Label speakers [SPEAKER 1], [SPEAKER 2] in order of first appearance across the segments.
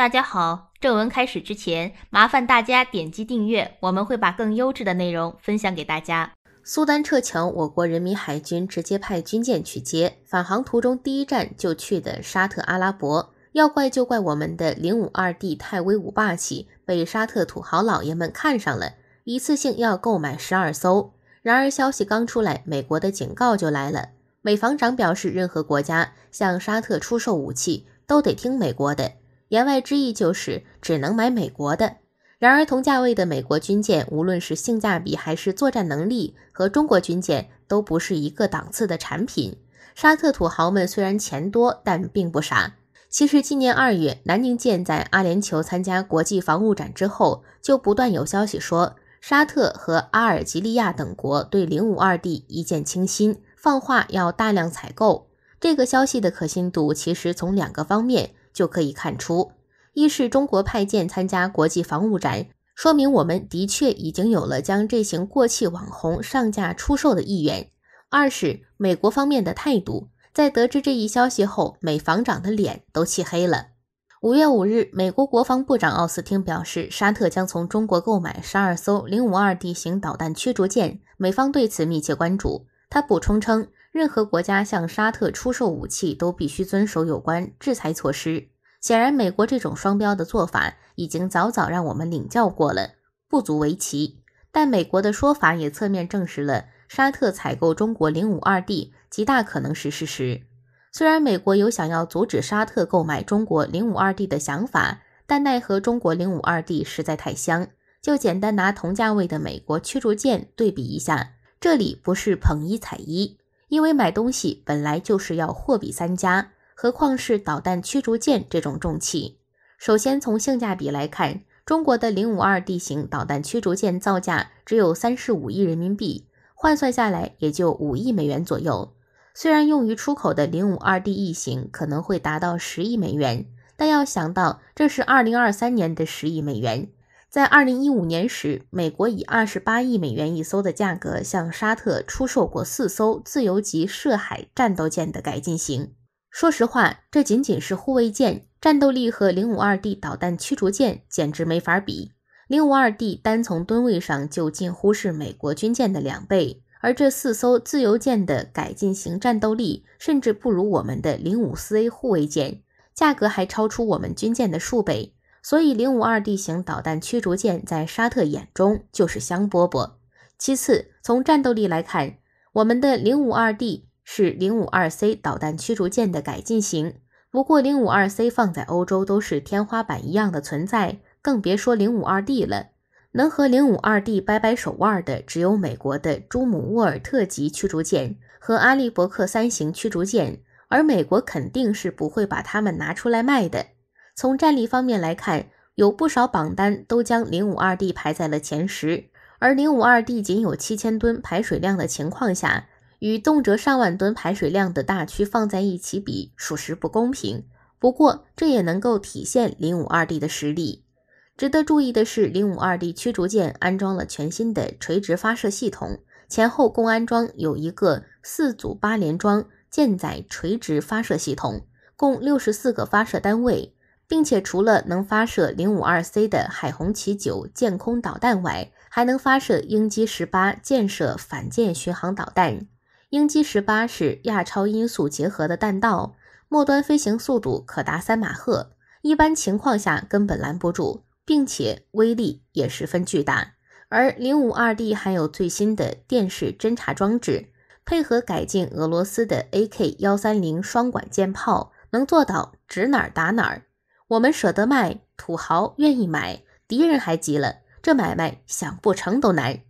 [SPEAKER 1] 大家好，正文开始之前，麻烦大家点击订阅，我们会把更优质的内容分享给大家。苏丹撤侨，我国人民海军直接派军舰去接，返航途中第一站就去的沙特阿拉伯。要怪就怪我们的零五二 D 太威武霸气，被沙特土豪老爷们看上了，一次性要购买十二艘。然而消息刚出来，美国的警告就来了。美防长表示，任何国家向沙特出售武器，都得听美国的。言外之意就是只能买美国的。然而，同价位的美国军舰，无论是性价比还是作战能力和中国军舰，都不是一个档次的产品。沙特土豪们虽然钱多，但并不傻。其实，今年二月，南宁舰在阿联酋参加国际防务展之后，就不断有消息说，沙特和阿尔及利亚等国对零五二 D 一见倾心，放话要大量采购。这个消息的可信度其实从两个方面。就可以看出，一是中国派舰参加国际防务展，说明我们的确已经有了将这型过气网红上架出售的意愿；二是美国方面的态度，在得知这一消息后，美防长的脸都气黑了。五月五日，美国国防部长奥斯汀表示，沙特将从中国购买十二艘零五二 D 型导弹驱逐舰，美方对此密切关注。他补充称。任何国家向沙特出售武器都必须遵守有关制裁措施。显然，美国这种双标的做法已经早早让我们领教过了，不足为奇。但美国的说法也侧面证实了沙特采购中国零五二 D 极大可能是事实。虽然美国有想要阻止沙特购买中国零五二 D 的想法，但奈何中国零五二 D 实在太香。就简单拿同价位的美国驱逐舰对比一下，这里不是捧一踩一。因为买东西本来就是要货比三家，何况是导弹驱逐舰这种重器。首先从性价比来看，中国的零五二 D 型导弹驱逐舰造价只有三十五亿人民币，换算下来也就五亿美元左右。虽然用于出口的零五二 D E 型可能会达到十亿美元，但要想到这是二零二三年的十亿美元。在二零一五年时，美国以二十八亿美元一艘的价格向沙特出售过四艘自由级涉海战斗舰的改进型。说实话，这仅仅是护卫舰，战斗力和零五二 D 导弹驱逐舰简直没法比。零五二 D 单从吨位上就近乎是美国军舰的两倍，而这四艘自由舰的改进型战斗力甚至不如我们的零五四 A 护卫舰，价格还超出我们军舰的数倍。所以，零五二 D 型导弹驱逐舰在沙特眼中就是香饽饽。其次，从战斗力来看，我们的零五二 D 是零五二 C 导弹驱逐舰的改进型。不过，零五二 C 放在欧洲都是天花板一样的存在，更别说零五二 D 了。能和零五二 D 掰掰手腕的，只有美国的朱姆沃尔特级驱逐舰和阿利伯克三型驱逐舰，而美国肯定是不会把它们拿出来卖的。从战力方面来看，有不少榜单都将零五二 D 排在了前十。而零五二 D 仅有七千吨排水量的情况下，与动辄上万吨排水量的大区放在一起比，属实不公平。不过，这也能够体现零五二 D 的实力。值得注意的是，零五二 D 驱逐舰安装了全新的垂直发射系统，前后共安装有一个四组八联装舰载垂直发射系统，共六十四个发射单位。并且除了能发射零五二 C 的海红旗九舰空导弹外，还能发射鹰击十八建设反舰巡航导弹。鹰击十八是亚超音速结合的弹道，末端飞行速度可达三马赫，一般情况下根本拦不住，并且威力也十分巨大。而零五二 D 还有最新的电视侦察装置，配合改进俄罗斯的 AK 幺三零双管舰炮，能做到指哪打哪。我们舍得卖，土豪愿意买，敌人还急了，这买卖想不成都难。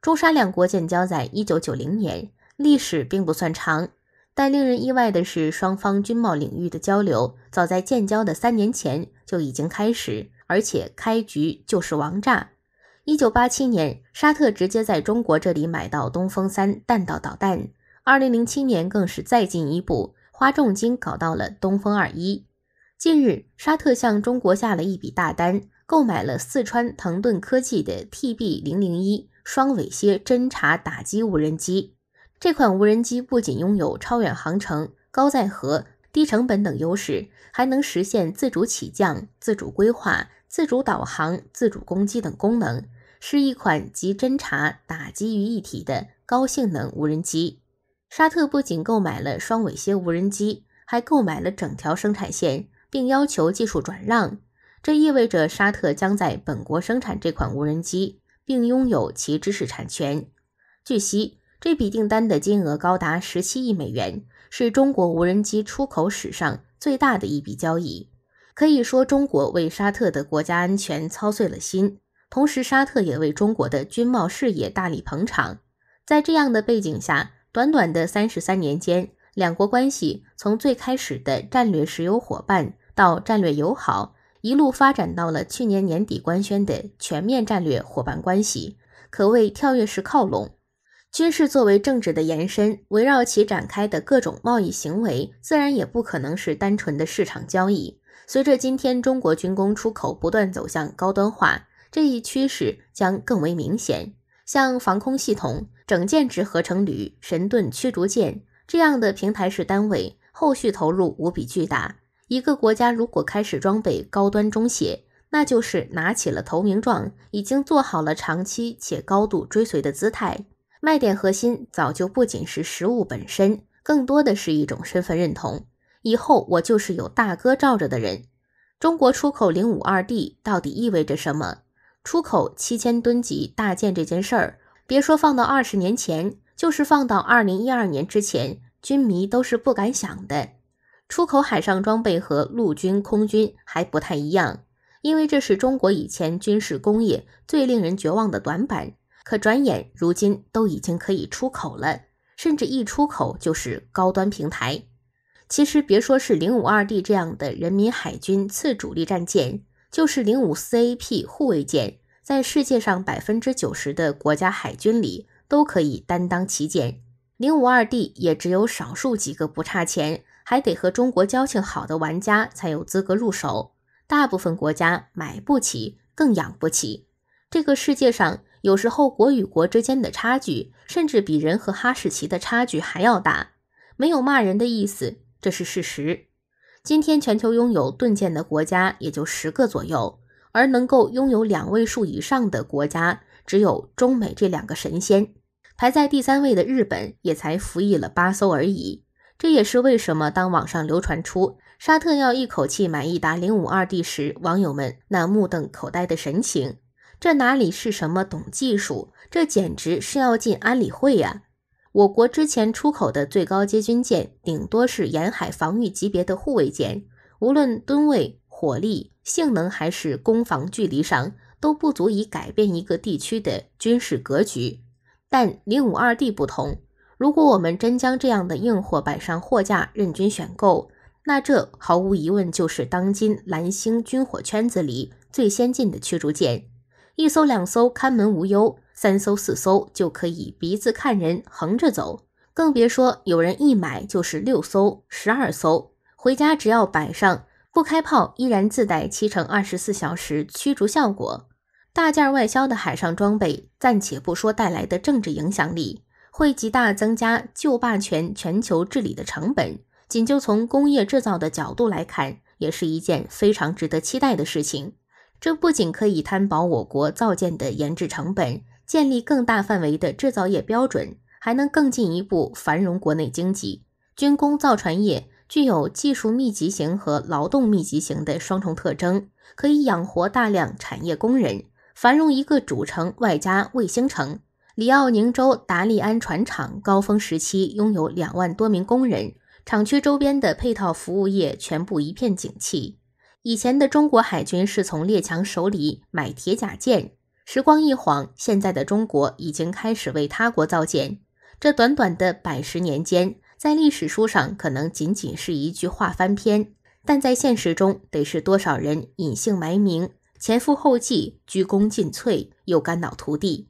[SPEAKER 1] 中沙两国建交在一九九零年，历史并不算长，但令人意外的是，双方军贸领域的交流早在建交的三年前就已经开始，而且开局就是王炸。一九八七年，沙特直接在中国这里买到东风三弹道导弹，二零零七年更是再进一步，花重金搞到了东风二一。近日，沙特向中国下了一笔大单，购买了四川腾顿科技的 TB 零零一双尾蝎侦察打击无人机。这款无人机不仅拥有超远航程、高载荷、低成本等优势，还能实现自主起降、自主规划、自主导航、自主攻击等功能，是一款集侦察、打击于一体的高性能无人机。沙特不仅购买了双尾蝎无人机，还购买了整条生产线。并要求技术转让，这意味着沙特将在本国生产这款无人机，并拥有其知识产权。据悉，这笔订单的金额高达十七亿美元，是中国无人机出口史上最大的一笔交易。可以说，中国为沙特的国家安全操碎了心，同时沙特也为中国的军贸事业大力捧场。在这样的背景下，短短的三十三年间，两国关系从最开始的战略石油伙伴。到战略友好一路发展到了去年年底官宣的全面战略伙伴关系，可谓跳跃式靠拢。军事作为政治的延伸，围绕其展开的各种贸易行为，自然也不可能是单纯的市场交易。随着今天中国军工出口不断走向高端化，这一趋势将更为明显。像防空系统、整建制合成旅、神盾驱逐舰这样的平台式单位，后续投入无比巨大。一个国家如果开始装备高端中协，那就是拿起了投名状，已经做好了长期且高度追随的姿态。卖点核心早就不仅是实物本身，更多的是一种身份认同。以后我就是有大哥罩着的人。中国出口零五二 D 到底意味着什么？出口七千吨级大舰这件事儿，别说放到二十年前，就是放到二零一二年之前，军迷都是不敢想的。出口海上装备和陆军、空军还不太一样，因为这是中国以前军事工业最令人绝望的短板。可转眼，如今都已经可以出口了，甚至一出口就是高端平台。其实，别说是零五二 D 这样的人民海军次主力战舰，就是零五四 AP 护卫舰，在世界上百分之九十的国家海军里都可以担当旗舰。零五二 D 也只有少数几个不差钱。还得和中国交情好的玩家才有资格入手，大部分国家买不起，更养不起。这个世界上有时候国与国之间的差距，甚至比人和哈士奇的差距还要大。没有骂人的意思，这是事实。今天全球拥有盾舰的国家也就十个左右，而能够拥有两位数以上的国家，只有中美这两个神仙。排在第三位的日本也才服役了八艘而已。这也是为什么，当网上流传出沙特要一口气买一打零五二 D 时，网友们那目瞪口呆的神情。这哪里是什么懂技术，这简直是要进安理会呀！我国之前出口的最高阶军舰，顶多是沿海防御级别的护卫舰，无论吨位、火力、性能还是攻防距离上，都不足以改变一个地区的军事格局。但零五二 D 不同。如果我们真将这样的硬货摆上货架任君选购，那这毫无疑问就是当今蓝星军火圈子里最先进的驱逐舰。一艘两艘看门无忧，三艘四艘就可以鼻子看人横着走，更别说有人一买就是六艘、十二艘，回家只要摆上不开炮，依然自带七乘二十四小时驱逐效果。大件外销的海上装备，暂且不说带来的政治影响力。会极大增加旧霸权全球治理的成本。仅就从工业制造的角度来看，也是一件非常值得期待的事情。这不仅可以摊薄我国造舰的研制成本，建立更大范围的制造业标准，还能更进一步繁荣国内经济。军工造船业具有技术密集型和劳动密集型的双重特征，可以养活大量产业工人，繁荣一个主城外加卫星城。里奥宁州达利安船厂高峰时期拥有两万多名工人，厂区周边的配套服务业全部一片景气。以前的中国海军是从列强手里买铁甲舰，时光一晃，现在的中国已经开始为他国造舰。这短短的百十年间，在历史书上可能仅仅是一句话翻篇，但在现实中得是多少人隐姓埋名、前赴后继、鞠躬尽瘁，又肝脑涂地。